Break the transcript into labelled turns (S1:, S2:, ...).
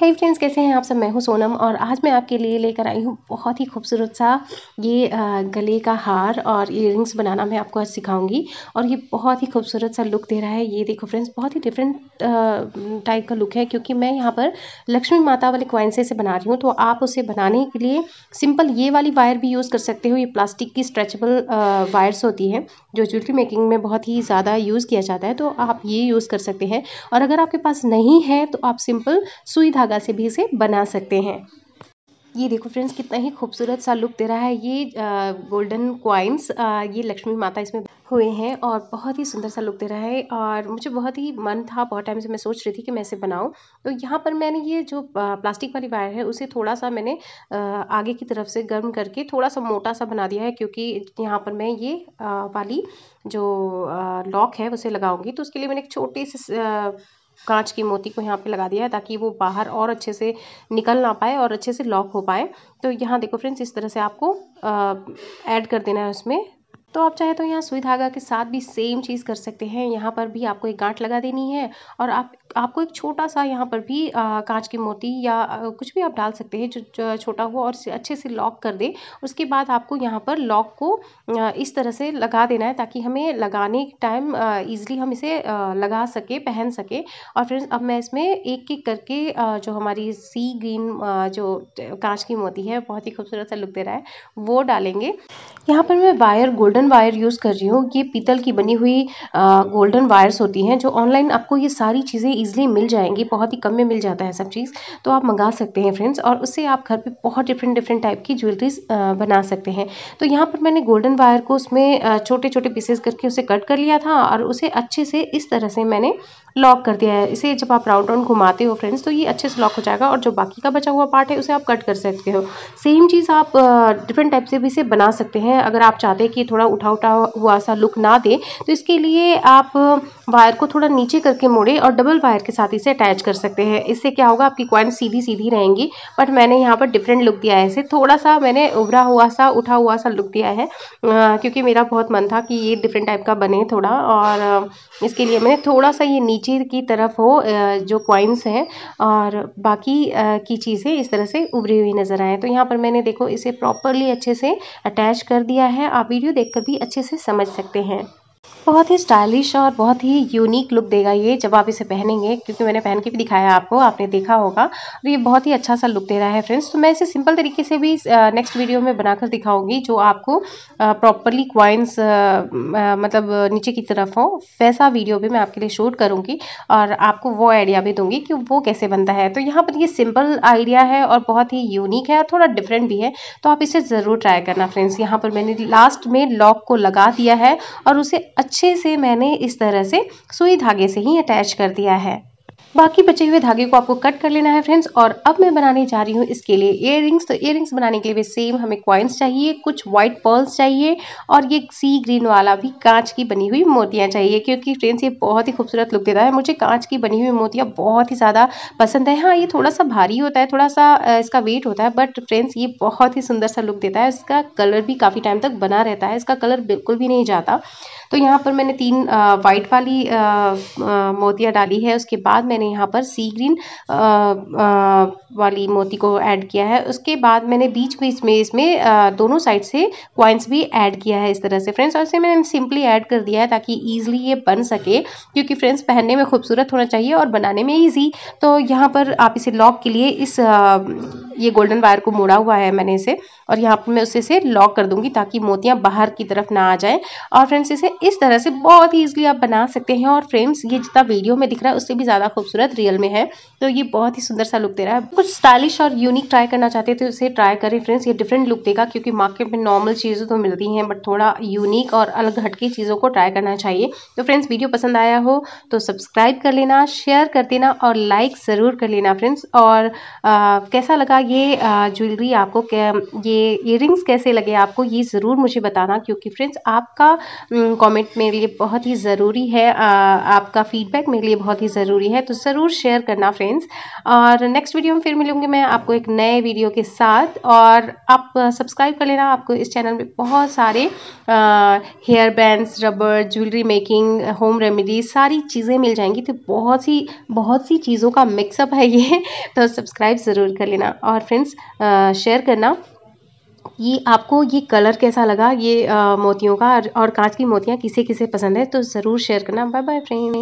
S1: हे friends कैसे हैं आप सब मैं हूँ सोनम और आज मैं आपके लिए लेकर आई हूँ बहुत ही खूबसूरत सा ये गले का हार और इयर बनाना मैं आपको आज सिखाऊंगी और ये बहुत ही खूबसूरत सा लुक दे रहा है ये देखो फ्रेंड्स बहुत ही डिफरेंट टाइप का लुक है क्योंकि मैं यहाँ पर लक्ष्मी माता वाले क्वाइंस से बना रही हूँ तो आप उसे बनाने के लिए सिंपल ये वाली वायर भी यूज़ कर सकते हो ये प्लास्टिक की स्ट्रेचबल वायर्स होती हैं जो ज्वेलरी मेकिंग में बहुत ही ज़्यादा यूज़ किया जाता है तो आप ये यूज़ कर सकते हैं और अगर आपके पास नहीं है तो आप सिंपल सुई धागा धागा से भी इसे बना सकते हैं ये देखो फ्रेंड्स कितना ही खूबसूरत सा लुक दे रहा है ये आ, गोल्डन क्वाइंस ये लक्ष्मी माता इसमें हुए हैं और बहुत ही सुंदर सा लुक दे रहा है और मुझे बहुत ही मन था बहुत टाइम से मैं सोच रही थी कि मैं इसे बनाऊं तो यहाँ पर मैंने ये जो प्लास्टिक वाली वायर है उसे थोड़ा सा मैंने आगे की तरफ से गर्म करके थोड़ा सा मोटा सा बना दिया है क्योंकि यहाँ पर मैं ये वाली जो लॉक है उसे लगाऊंगी तो उसके लिए मैंने एक छोटे से कांच की मोती को यहाँ पे लगा दिया है ताकि वो बाहर और अच्छे से निकल ना पाए और अच्छे से लॉक हो पाए तो यहाँ देखो फ्रेंड्स इस तरह से आपको ऐड कर देना है उसमें तो आप चाहे तो यहाँ सुई धागा के साथ भी सेम चीज़ कर सकते हैं यहाँ पर भी आपको एक गांठ लगा देनी है और आप आपको एक छोटा सा यहाँ पर भी कांच की मोती या कुछ भी आप डाल सकते हैं जो छोटा हो और अच्छे से लॉक कर दे उसके बाद आपको यहाँ पर लॉक को इस तरह से लगा देना है ताकि हमें लगाने टाइम ईजिली हम इसे लगा सके पहन सके और फ्रेंड्स अब मैं इसमें एक एक करके जो हमारी सी ग्रीन जो कांच की मोती है बहुत ही खूबसूरत सा लुक दे रहा है वो डालेंगे यहाँ पर मैं wire golden golden wire use कर रही हूँ ये पीतल की बनी हुई गोल्डन वायर्स होती हैं जो ऑनलाइन आपको ये सारी चीज़ें ईजिली मिल जाएंगी बहुत ही कम में मिल जाता है सब चीज़ तो आप मंगा सकते हैं फ्रेंड्स और उससे आप घर पर बहुत डिफरेंट डिफरेंट टाइप की ज्वेलरीज बना सकते हैं तो यहाँ पर मैंने गोल्डन वायर को उसमें छोटे छोटे पीसेस करके उसे कट कर लिया था और उसे अच्छे से इस तरह से मैंने लॉक कर दिया है इसे जब आप राउंड राउंड घुमाते हो फ्रेंड्स तो ये अच्छे से लॉक हो जाएगा और जो बाकी का बचा हुआ पार्ट है उसे आप कट कर सकते हो सेम चीज़ आप डिफरेंट टाइप से भी इसे बना सकते हैं अगर आप चाहते हैं कि थोड़ा उठा उठा हुआ सा लुक ना दे तो इसके लिए आप वायर को थोड़ा नीचे करके मोड़े और डबल वायर के साथ इसे अटैच कर सकते हैं इससे क्या होगा आपकी कॉइन सीधी सीधी रहेंगी बट मैंने यहाँ पर डिफरेंट लुक दिया है इसे थोड़ा सा मैंने उभरा हुआ सा उठा हुआ सा लुक दिया है क्योंकि मेरा बहुत मन था कि ये डिफरेंट टाइप का बने थोड़ा और इसके लिए मैंने थोड़ा सा ये नीचे की तरफ हो जो क्वाइंस हैं और बाकी की चीज़ें इस तरह से उभरी हुई नज़र आए तो यहाँ पर मैंने देखो इसे प्रॉपरली अच्छे से अटैच कर दिया है आप वीडियो देखकर भी अच्छे से समझ सकते हैं बहुत ही स्टाइलिश और बहुत ही यूनिक लुक देगा ये जब आप इसे पहनेंगे क्योंकि मैंने पहन के भी दिखाया आपको आपने देखा होगा और तो ये बहुत ही अच्छा सा लुक दे रहा है फ्रेंड्स तो मैं इसे सिंपल तरीके से भी नेक्स्ट वीडियो में बनाकर दिखाऊंगी जो आपको प्रॉपरली क्वाइंस मतलब नीचे की तरफ हो वैसा वीडियो भी मैं आपके लिए शूट करूँगी और आपको वो आइडिया भी दूंगी कि वो कैसे बनता है तो यहाँ पर ये सिंपल आइडिया है और बहुत ही यूनिक है और थोड़ा डिफरेंट भी है तो आप इसे ज़रूर ट्राई करना फ्रेंड्स यहाँ पर मैंने लास्ट में लॉक को लगा दिया है और उसे अच्छे से मैंने इस तरह से सुई धागे से ही अटैच कर दिया है बाकी बचे हुए धागे को आपको कट कर लेना है फ्रेंड्स और अब मैं बनाने जा रही हूँ इसके लिए इयर तो इयर बनाने के लिए भी सेम हमें क्वाइंस चाहिए कुछ व्हाइट पर्ल्स चाहिए और ये सी ग्रीन वाला भी कांच की बनी हुई मोतियाँ चाहिए क्योंकि फ्रेंड्स ये बहुत ही खूबसूरत लुक देता है मुझे कांच की बनी हुई मोतियाँ बहुत ही ज़्यादा पसंद है हाँ ये थोड़ा सा भारी होता है थोड़ा सा इसका वेट होता है बट फ्रेंड्स ये बहुत ही सुंदर सा लुक देता है इसका कलर भी काफ़ी टाइम तक बना रहता है इसका कलर बिल्कुल भी नहीं जाता तो यहाँ पर मैंने तीन वाइट वाली मोतियाँ डाली है उसके बाद मैंने मैंने यहाँ पर सी ग्रीन वाली मोती को ऐड किया है उसके बाद मैंने बीच बीच में इसमें दोनों साइड से क्वाइंस भी ऐड किया है इस तरह से फ्रेंड्स और इसे मैंने सिंपली ऐड कर दिया है ताकि ईजिली ये बन सके क्योंकि फ्रेंड्स पहनने में खूबसूरत होना चाहिए और बनाने में ईजी तो यहाँ पर आप इसे लॉक के लिए इस ये गोल्डन वायर को मोड़ा हुआ है मैंने इसे और यहाँ पर मैं उसे से लॉक कर दूंगी ताकि मोतियाँ बाहर की तरफ ना आ जाए और फ्रेंड्स इसे इस तरह से बहुत ही ईजिली आप बना सकते हैं और फ्रेंड्स ये जितना वीडियो में दिख रहा है उससे भी ज़्यादा खूबसूरत खूबसूरत रियल में है तो ये बहुत ही सुंदर सा लुक दे रहा है कुछ स्टाइलिश और यूनिक ट्राई करना चाहते हैं तो इसे ट्राई करें फ्रेंड्स ये डिफरेंट लुक देगा क्योंकि मार्केट में नॉर्मल चीज़ें तो मिलती हैं बट थोड़ा यूनिक और अलग हटके चीज़ों को ट्राई करना चाहिए तो फ्रेंड्स वीडियो पसंद आया हो तो सब्सक्राइब कर लेना शेयर कर देना और लाइक ज़रूर कर लेना फ्रेंड्स और कैसा लगा ये ज्वेलरी आपको ये इयरिंग्स कैसे लगे आपको ये ज़रूर मुझे बताना क्योंकि फ्रेंड्स आपका कमेंट मेरे लिए बहुत ही ज़रूरी है आ, आपका फीडबैक मेरे लिए बहुत ही ज़रूरी है तो ज़रूर शेयर करना फ्रेंड्स और नेक्स्ट वीडियो में फिर मिलूंगी मैं आपको एक नए वीडियो के साथ और आप सब्सक्राइब कर लेना आपको इस चैनल में बहुत सारे hair bands rubber jewellery making home remedies सारी चीज़ें मिल जाएंगी तो बहुत सी बहुत सी चीज़ों का मिक्सअप है ये तो सब्सक्राइब ज़रूर कर लेना और फ्रेंड्स शेयर करना ये आपको ये कलर कैसा लगा ये आ, मोतियों का और, और कांच की मोतियाँ किसे किसे पसंद है तो ज़रूर शेयर करना बाय बाय फ्रेंड